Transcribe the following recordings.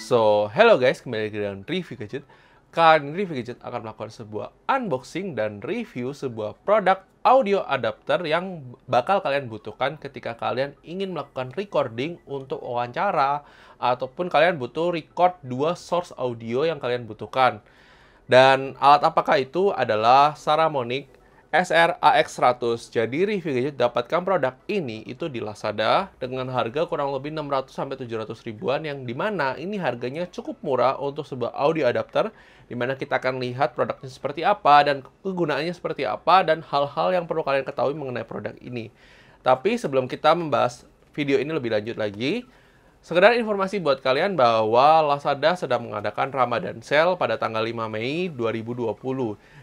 So, hello guys, kembali lagi dengan Review Gadget. Kali ini Review Gadget akan melakukan sebuah unboxing dan review sebuah produk audio adapter yang bakal kalian butuhkan ketika kalian ingin melakukan recording untuk wawancara ataupun kalian butuh record dua source audio yang kalian butuhkan. Dan alat apakah itu adalah Saramonic SRAX100. Jadi review gadget dapatkan produk ini itu di Lazada dengan harga kurang lebih 600 sampai 700 ribuan yang dimana ini harganya cukup murah untuk sebuah audio adapter di mana kita akan lihat produknya seperti apa dan kegunaannya seperti apa dan hal-hal yang perlu kalian ketahui mengenai produk ini. Tapi sebelum kita membahas video ini lebih lanjut lagi, Sekedar informasi buat kalian bahwa Lazada sedang mengadakan Ramadan Sale pada tanggal 5 Mei 2020.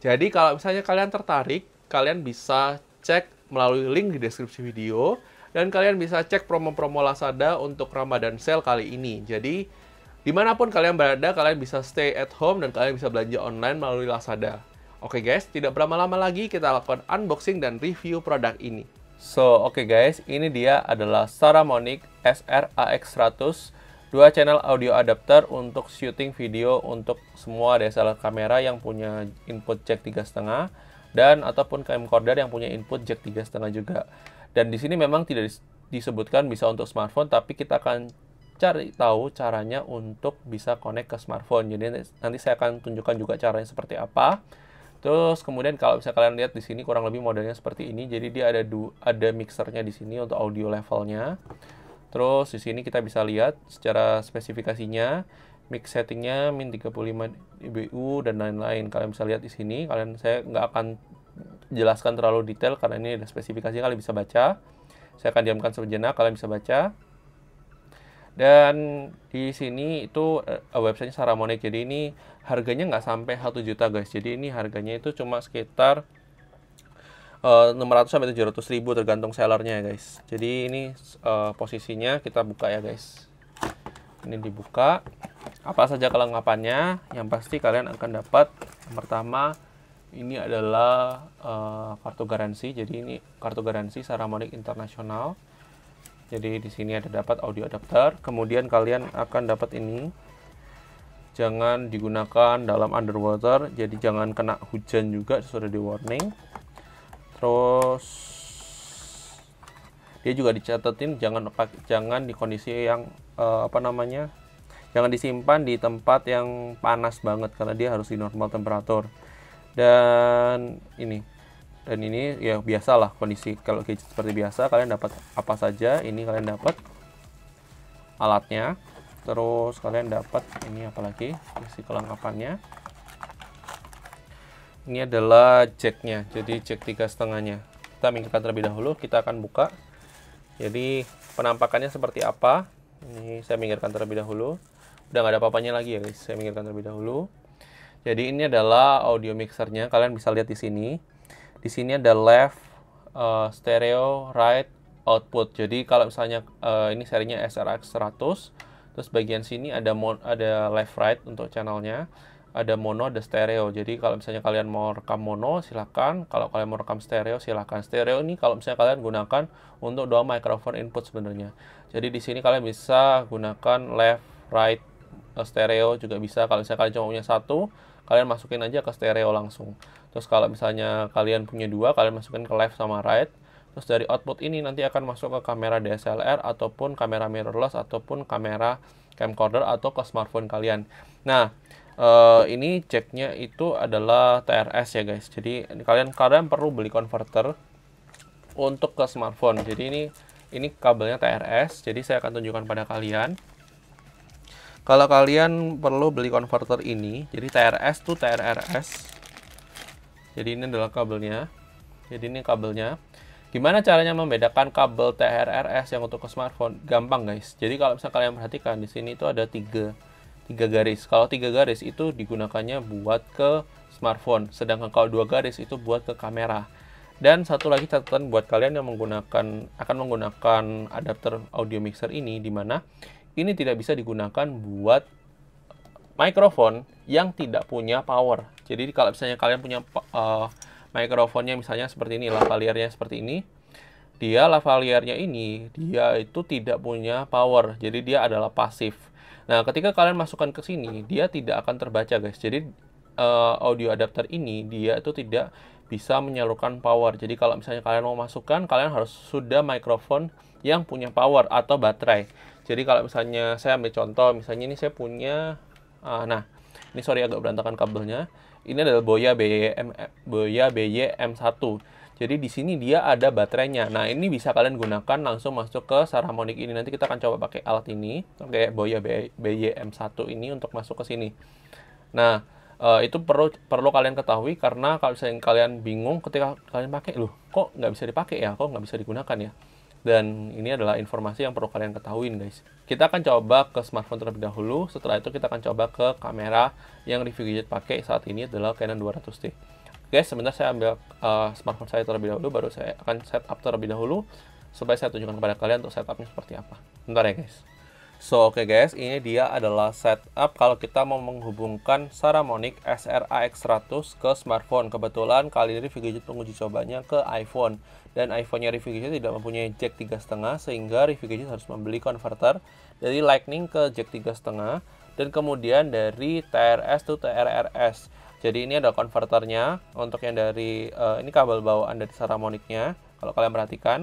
Jadi kalau misalnya kalian tertarik, kalian bisa cek melalui link di deskripsi video dan kalian bisa cek promo-promo Lazada untuk Ramadan sale kali ini. Jadi dimanapun kalian berada, kalian bisa stay at home dan kalian bisa belanja online melalui Lazada. Oke okay guys, tidak berlama-lama lagi kita lakukan unboxing dan review produk ini. So, oke okay guys, ini dia adalah Saramonic SRAX100 Dua channel audio adapter untuk syuting video untuk semua DSLR kamera yang punya input jack setengah dan ataupun camcorder yang punya input jack setengah juga. Dan di sini memang tidak disebutkan bisa untuk smartphone tapi kita akan cari tahu caranya untuk bisa connect ke smartphone. Jadi nanti saya akan tunjukkan juga caranya seperti apa. Terus kemudian kalau bisa kalian lihat di sini kurang lebih modelnya seperti ini. Jadi dia ada ada mixernya di sini untuk audio levelnya. Terus di sini kita bisa lihat secara spesifikasinya, mix settingnya min 35 dBu dan lain-lain. Kalian bisa lihat di sini. Kalian saya nggak akan jelaskan terlalu detail karena ini ada spesifikasi kalian bisa baca. Saya akan diamkan sejenak, kalian bisa baca. Dan di sini itu uh, websitenya Saramonic. Jadi ini harganya nggak sampai 1 juta guys. Jadi ini harganya itu cuma sekitar uh, eh, 600 sampai 700 ribu tergantung sellernya ya guys jadi ini uh, posisinya kita buka ya guys ini dibuka apa saja kelengkapannya yang pasti kalian akan dapat yang pertama ini adalah uh, kartu garansi jadi ini kartu garansi Saramonic Internasional jadi di sini ada dapat audio adapter kemudian kalian akan dapat ini jangan digunakan dalam underwater jadi jangan kena hujan juga sudah di warning terus dia juga dicatetin jangan jangan di kondisi yang uh, apa namanya jangan disimpan di tempat yang panas banget karena dia harus di normal temperatur dan ini dan ini ya biasalah kondisi kalau gadget seperti biasa kalian dapat apa saja ini kalian dapat alatnya terus kalian dapat ini apalagi isi kelengkapannya ini adalah jacknya jadi jack tiga setengahnya kita minggirkan terlebih dahulu kita akan buka jadi penampakannya seperti apa ini saya minggirkan terlebih dahulu udah nggak ada papanya lagi ya guys saya minggirkan terlebih dahulu jadi ini adalah audio mixernya kalian bisa lihat di sini di sini ada left uh, stereo right output jadi kalau misalnya uh, ini serinya SRX 100 terus bagian sini ada mode ada left right untuk channelnya ada mono ada stereo jadi kalau misalnya kalian mau rekam mono silahkan kalau kalian mau rekam stereo silahkan stereo ini kalau misalnya kalian gunakan untuk dua microphone input sebenarnya jadi di sini kalian bisa gunakan left right eh, stereo juga bisa kalau misalnya kalian cuma punya satu kalian masukin aja ke stereo langsung terus kalau misalnya kalian punya dua kalian masukin ke left sama right terus dari output ini nanti akan masuk ke kamera DSLR ataupun kamera mirrorless ataupun kamera camcorder atau ke smartphone kalian nah uh, ini ceknya itu adalah TRS ya guys. Jadi kalian kalian perlu beli converter untuk ke smartphone. Jadi ini ini kabelnya TRS. Jadi saya akan tunjukkan pada kalian. Kalau kalian perlu beli converter ini, jadi TRS tuh TRRS. Jadi ini adalah kabelnya. Jadi ini kabelnya. Gimana caranya membedakan kabel TRRS yang untuk ke smartphone? Gampang guys. Jadi kalau misalnya kalian perhatikan di sini itu ada tiga tiga garis. Kalau tiga garis itu digunakannya buat ke smartphone, sedangkan kalau dua garis itu buat ke kamera. Dan satu lagi catatan buat kalian yang menggunakan akan menggunakan adapter audio mixer ini di mana ini tidak bisa digunakan buat mikrofon yang tidak punya power. Jadi kalau misalnya kalian punya uh, eh, mikrofonnya misalnya seperti ini, lavaliernya seperti ini, dia lavaliernya ini dia itu tidak punya power jadi dia adalah pasif nah ketika kalian masukkan ke sini dia tidak akan terbaca guys jadi uh, audio adapter ini dia itu tidak bisa menyalurkan power jadi kalau misalnya kalian mau masukkan kalian harus sudah microphone yang punya power atau baterai jadi kalau misalnya saya ambil contoh misalnya ini saya punya uh, nah ini sorry agak berantakan kabelnya ini adalah Boya BYM Boya BYM1 jadi di sini dia ada baterainya. Nah, ini bisa kalian gunakan langsung masuk ke Saramonic ini. Nanti kita akan coba pakai alat ini, pakai Boya BYM1 ini untuk masuk ke sini. Nah, eh, itu perlu perlu kalian ketahui karena kalau misalnya kalian bingung ketika kalian pakai, loh, kok nggak bisa dipakai ya? Kok nggak bisa digunakan ya? Dan ini adalah informasi yang perlu kalian ketahuin, guys. Kita akan coba ke smartphone terlebih dahulu. Setelah itu kita akan coba ke kamera yang review gadget pakai saat ini adalah Canon 200 t guys sebentar saya ambil uh, smartphone saya terlebih dahulu baru saya akan setup terlebih dahulu supaya saya tunjukkan kepada kalian untuk setupnya seperti apa bentar ya guys so oke okay guys ini dia adalah setup kalau kita mau menghubungkan Saramonic SRAX100 ke smartphone kebetulan kali ini review gadget penguji cobanya ke iPhone dan iPhone-nya review gadget tidak mempunyai jack 3.5 sehingga review gadget harus membeli converter dari lightning ke jack 3.5 dan kemudian dari TRS to TRRS jadi ini ada konverternya untuk yang dari uh, ini kabel bawaan dari saramoniknya kalau kalian perhatikan.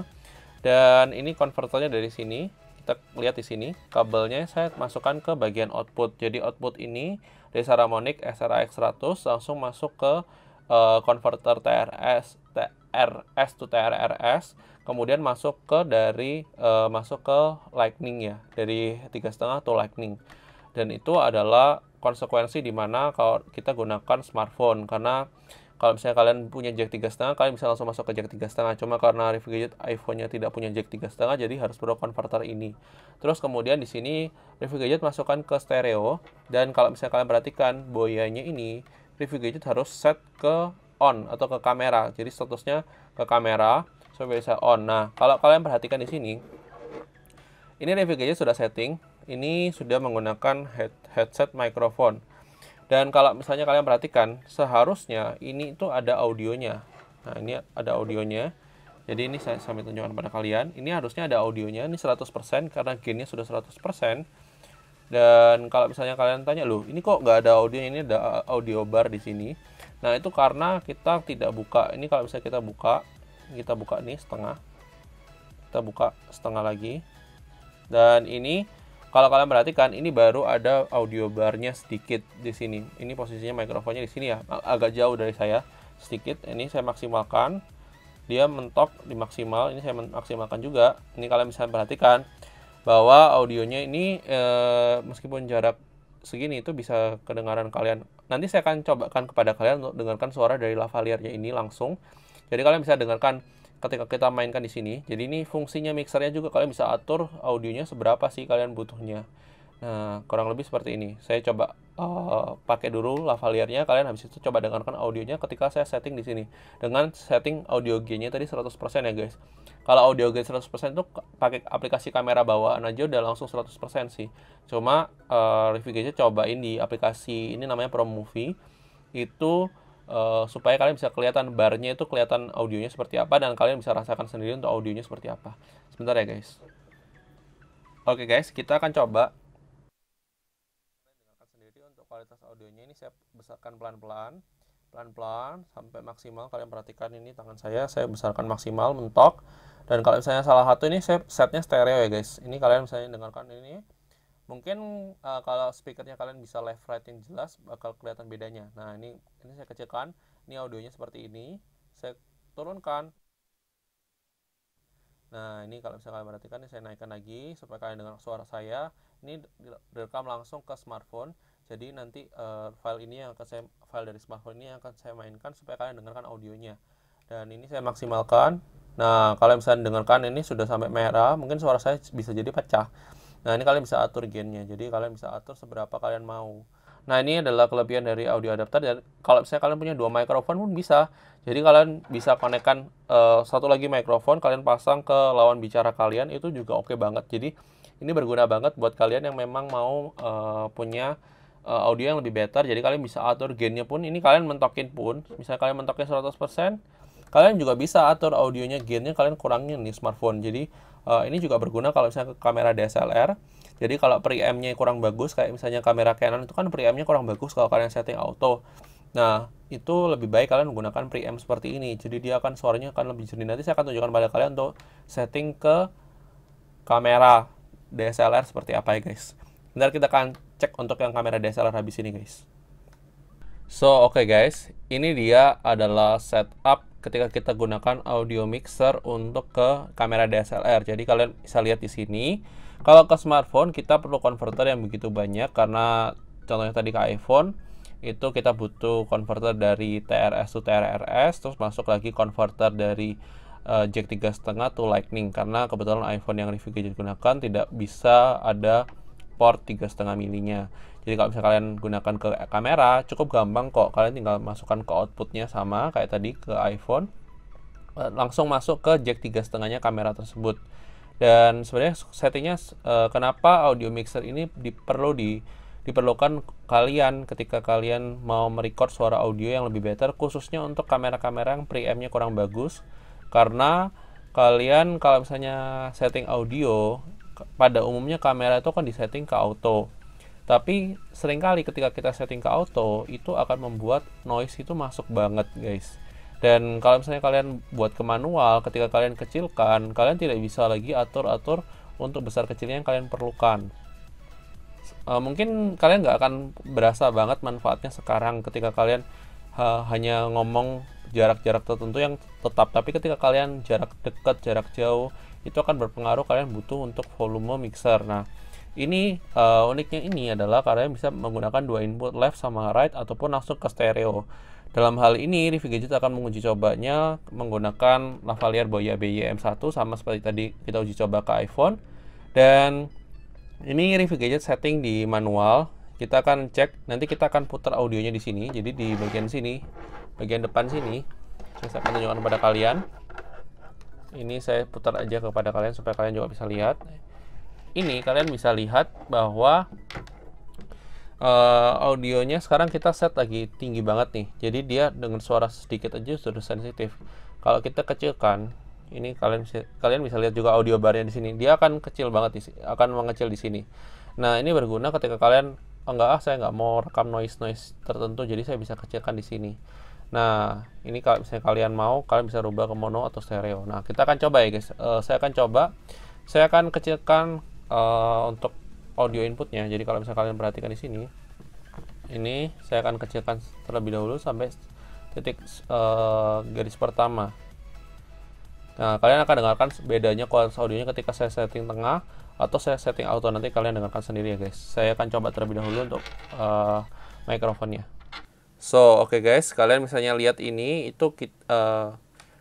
Dan ini konverternya dari sini. Kita lihat di sini kabelnya saya masukkan ke bagian output. Jadi output ini dari saramonik srx 100 langsung masuk ke uh, converter TRS TRS to TRRS kemudian masuk ke dari uh, masuk ke lightning ya dari tiga setengah to lightning dan itu adalah konsekuensi di mana kalau kita gunakan smartphone karena kalau misalnya kalian punya jack tiga setengah kalian bisa langsung masuk ke jack tiga setengah cuma karena review gadget iPhone-nya tidak punya jack tiga setengah jadi harus perlu konverter ini terus kemudian di sini review gadget masukkan ke stereo dan kalau misalnya kalian perhatikan boyanya ini review gadget harus set ke on atau ke kamera jadi statusnya ke kamera supaya bisa on nah kalau kalian perhatikan di sini ini review gadget sudah setting ini sudah menggunakan head headset microphone. Dan kalau misalnya kalian perhatikan, seharusnya ini itu ada audionya. Nah, ini ada audionya. Jadi ini saya sambil tunjukkan pada kalian. Ini harusnya ada audionya, ini 100% karena gainnya sudah 100%. Dan kalau misalnya kalian tanya, loh ini kok nggak ada audio, ini ada eh, audio bar di sini. Nah, itu karena kita tidak buka. Ini kalau misalnya kita buka, kita buka nih setengah. Kita buka setengah lagi. Dan ini kalau kalian perhatikan, ini baru ada audio barnya sedikit di sini. Ini posisinya mikrofonnya di sini ya, agak jauh dari saya sedikit. Ini saya maksimalkan. Dia mentok di maksimal. Ini saya maksimalkan juga. Ini kalian bisa perhatikan bahwa audionya ini eh, meskipun jarak segini itu bisa kedengaran kalian. Nanti saya akan cobakan kepada kalian untuk dengarkan suara dari lavaliernya ini langsung. Jadi kalian bisa dengarkan ketika kita mainkan di sini. Jadi ini fungsinya mixernya juga kalian bisa atur audionya seberapa sih kalian butuhnya. Nah, kurang lebih seperti ini. Saya coba uh, pakai dulu lavaliernya, kalian habis itu coba dengarkan audionya ketika saya setting di sini. Dengan setting audio gainnya tadi 100% ya guys. Kalau audio gain 100% itu pakai aplikasi kamera bawaan aja udah langsung 100% sih. Cuma uh, review cobain di aplikasi ini namanya Pro Movie. Itu uh, supaya kalian bisa kelihatan barnya itu kelihatan audionya seperti apa dan kalian bisa rasakan sendiri untuk audionya seperti apa. Sebentar ya guys. Oke okay guys, kita akan coba dengarkan sendiri untuk kualitas audionya ini saya besarkan pelan-pelan, pelan-pelan sampai maksimal. Kalian perhatikan ini tangan saya, saya besarkan maksimal mentok. Dan kalau misalnya salah satu ini saya setnya stereo ya guys. Ini kalian misalnya dengarkan ini mungkin uh, kalau speakernya kalian bisa left right yang jelas bakal kelihatan bedanya nah ini ini saya kecilkan ini audionya seperti ini saya turunkan nah ini kalau misalnya kalian perhatikan ini saya naikkan lagi supaya kalian dengar suara saya ini direkam langsung ke smartphone jadi nanti uh, file ini yang akan saya file dari smartphone ini yang akan saya mainkan supaya kalian dengarkan audionya dan ini saya maksimalkan nah kalau misalnya dengarkan ini sudah sampai merah mungkin suara saya bisa jadi pecah Nah, ini kalian bisa atur gainnya. Jadi kalian bisa atur seberapa kalian mau. Nah, ini adalah kelebihan dari audio adapter dan kalau misalnya kalian punya dua mikrofon pun bisa. Jadi kalian bisa konekkan uh, satu lagi mikrofon kalian pasang ke lawan bicara kalian itu juga oke okay banget. Jadi ini berguna banget buat kalian yang memang mau uh, punya uh, audio yang lebih better. Jadi kalian bisa atur gainnya pun. Ini kalian mentokin pun, misalnya kalian mentokin 100%, Kalian juga bisa atur audionya, gainnya kalian kurangin nih smartphone. Jadi uh, ini juga berguna kalau misalnya ke kamera DSLR. Jadi kalau preampnya nya kurang bagus, kayak misalnya kamera Canon itu kan preampnya nya kurang bagus kalau kalian setting auto. Nah, itu lebih baik kalian menggunakan preamp seperti ini. Jadi dia akan suaranya akan lebih jernih. Nanti saya akan tunjukkan pada kalian untuk setting ke kamera DSLR seperti apa ya guys. Bentar kita akan cek untuk yang kamera DSLR habis ini guys. So, oke okay guys, ini dia adalah setup ketika kita gunakan audio mixer untuk ke kamera DSLR. Jadi kalian bisa lihat di sini. Kalau ke smartphone kita perlu converter yang begitu banyak karena contohnya tadi ke iPhone itu kita butuh converter dari TRS to TRRS terus masuk lagi converter dari uh, jack tiga setengah to lightning karena kebetulan iPhone yang review gadget gunakan tidak bisa ada port 3,5 milinya. Jadi kalau bisa kalian gunakan ke kamera, cukup gampang kok. Kalian tinggal masukkan ke outputnya sama kayak tadi ke iPhone. Eh, langsung masuk ke jack 3,5-nya kamera tersebut. Dan sebenarnya settingnya eh, kenapa audio mixer ini perlu di diperlukan kalian ketika kalian mau merecord suara audio yang lebih better khususnya untuk kamera-kamera yang preampnya nya kurang bagus karena kalian kalau misalnya setting audio pada umumnya kamera itu akan disetting ke auto. Tapi seringkali ketika kita setting ke auto itu akan membuat noise itu masuk banget, guys. Dan kalau misalnya kalian buat ke manual, ketika kalian kecilkan, kalian tidak bisa lagi atur-atur untuk besar kecilnya yang kalian perlukan. E, mungkin kalian nggak akan berasa banget manfaatnya sekarang ketika kalian ha, eh, hanya ngomong jarak-jarak tertentu yang tetap, tapi ketika kalian jarak dekat, jarak jauh itu akan berpengaruh kalian butuh untuk volume mixer nah ini uh, uniknya ini adalah kalian bisa menggunakan dua input left sama right ataupun langsung ke stereo dalam hal ini Review Gadget akan menguji cobanya menggunakan lavalier Boya BYM1 sama seperti tadi kita uji coba ke iPhone dan ini Review Gadget setting di manual kita akan cek nanti kita akan putar audionya di sini jadi di bagian sini bagian depan sini saya akan tunjukkan kepada kalian ini saya putar aja kepada kalian supaya kalian juga bisa lihat ini kalian bisa lihat bahwa uh, audionya sekarang kita set lagi tinggi banget nih jadi dia dengan suara sedikit aja sudah sensitif kalau kita kecilkan ini kalian bisa, kalian bisa lihat juga audio barnya di sini dia akan kecil banget di, akan mengecil di sini nah ini berguna ketika kalian oh, enggak ah saya nggak mau rekam noise noise tertentu jadi saya bisa kecilkan di sini Nah, ini kalau misalnya kalian mau, kalian bisa rubah ke mono atau stereo. Nah, kita akan coba ya guys. Uh, saya akan coba, saya akan kecilkan uh, untuk audio inputnya. Jadi kalau misalnya kalian perhatikan di sini, ini saya akan kecilkan terlebih dahulu sampai titik uh, garis pertama. Nah, kalian akan dengarkan bedanya kualitas audionya ketika saya setting tengah atau saya setting auto nanti kalian dengarkan sendiri ya guys. Saya akan coba terlebih dahulu untuk uh, mikrofonnya. So, oke okay guys, kalian misalnya lihat ini itu kita, uh, eh,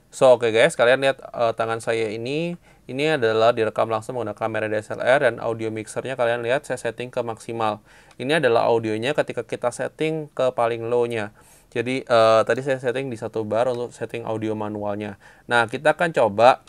so oke okay guys, kalian lihat uh, tangan saya ini, ini adalah direkam langsung menggunakan kamera DSLR dan audio mixernya kalian lihat saya setting ke maksimal. Ini adalah audionya ketika kita setting ke paling low-nya. Jadi uh, tadi saya setting di satu bar untuk setting audio manualnya. Nah, kita akan coba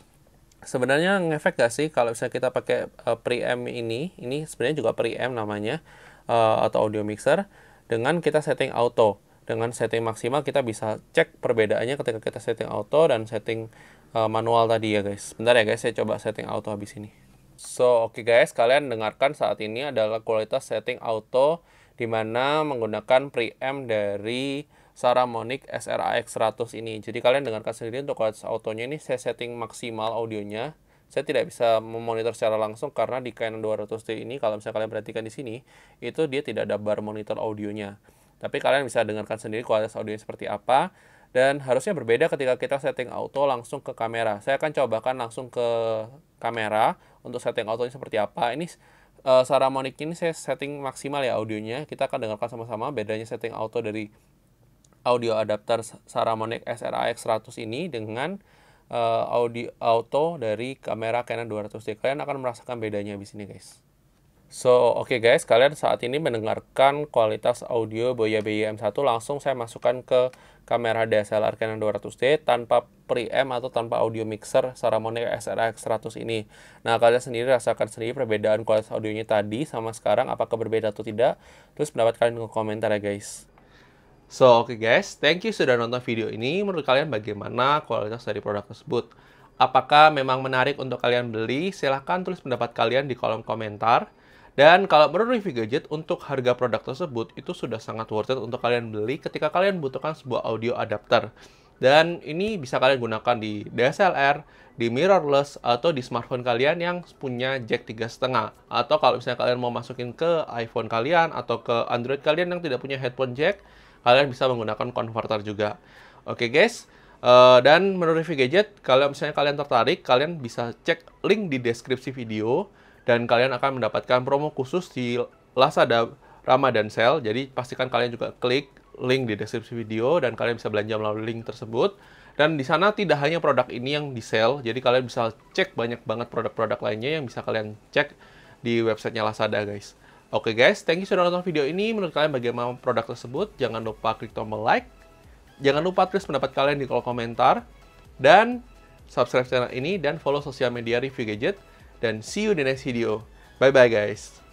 sebenarnya ngefek gak sih kalau misalnya kita pakai uh, preamp ini, ini sebenarnya juga preamp namanya uh, atau audio mixer dengan kita setting auto dengan setting maksimal kita bisa cek perbedaannya ketika kita setting auto dan setting uh, manual tadi ya guys. Bentar ya guys, saya coba setting auto habis ini. So, oke okay guys, kalian dengarkan saat ini adalah kualitas setting auto di mana menggunakan preamp dari Saramonic SRAX 100 ini. Jadi kalian dengarkan sendiri untuk kualitas autonya ini saya setting maksimal audionya. Saya tidak bisa memonitor secara langsung karena di Canon 200D ini kalau misalnya kalian perhatikan di sini itu dia tidak ada bar monitor audionya. Tapi kalian bisa dengarkan sendiri kualitas audionya seperti apa. Dan harusnya berbeda ketika kita setting auto langsung ke kamera. Saya akan cobakan langsung ke kamera untuk setting autonya seperti apa. Ini uh, eh, monique ini saya setting maksimal ya audionya. Kita akan dengarkan sama-sama bedanya setting auto dari audio adapter Saramonic SRAX 100 ini dengan uh, audio auto dari kamera Canon 200D. Kalian akan merasakan bedanya di sini guys. So, oke okay guys, kalian saat ini mendengarkan kualitas audio Boya BIM1 langsung saya masukkan ke kamera DSLR Canon 200D tanpa preamp atau tanpa audio mixer Saramonic SRX100 ini. Nah, kalian sendiri rasakan sendiri perbedaan kualitas audionya tadi sama sekarang apakah berbeda atau tidak? Terus pendapat kalian ke komentar ya guys. So, oke okay guys, thank you sudah nonton video ini. Menurut kalian bagaimana kualitas dari produk tersebut? Apakah memang menarik untuk kalian beli? Silahkan tulis pendapat kalian di kolom komentar. Dan kalau menurut review gadget, untuk harga produk tersebut itu sudah sangat worth it untuk kalian beli ketika kalian butuhkan sebuah audio adapter. Dan ini bisa kalian gunakan di DSLR, di mirrorless, atau di smartphone kalian yang punya jack 3.5. Atau kalau misalnya kalian mau masukin ke iPhone kalian atau ke Android kalian yang tidak punya headphone jack, kalian bisa menggunakan converter juga. Oke okay guys, eh, dan menurut review gadget, kalau misalnya kalian tertarik, kalian bisa cek link di deskripsi video dan kalian akan mendapatkan promo khusus di Lazada Ramadan Sale. Jadi pastikan kalian juga klik link di deskripsi video dan kalian bisa belanja melalui link tersebut. Dan di sana tidak hanya produk ini yang di sale, jadi kalian bisa cek banyak banget produk-produk lainnya yang bisa kalian cek di websitenya Lazada guys. Oke guys, thank you sudah nonton video ini. Menurut kalian bagaimana produk tersebut? Jangan lupa klik tombol like. Jangan lupa tulis pendapat kalian di kolom komentar. Dan subscribe channel ini dan follow sosial media Review Gadget dan see you in the next video. Bye-bye guys.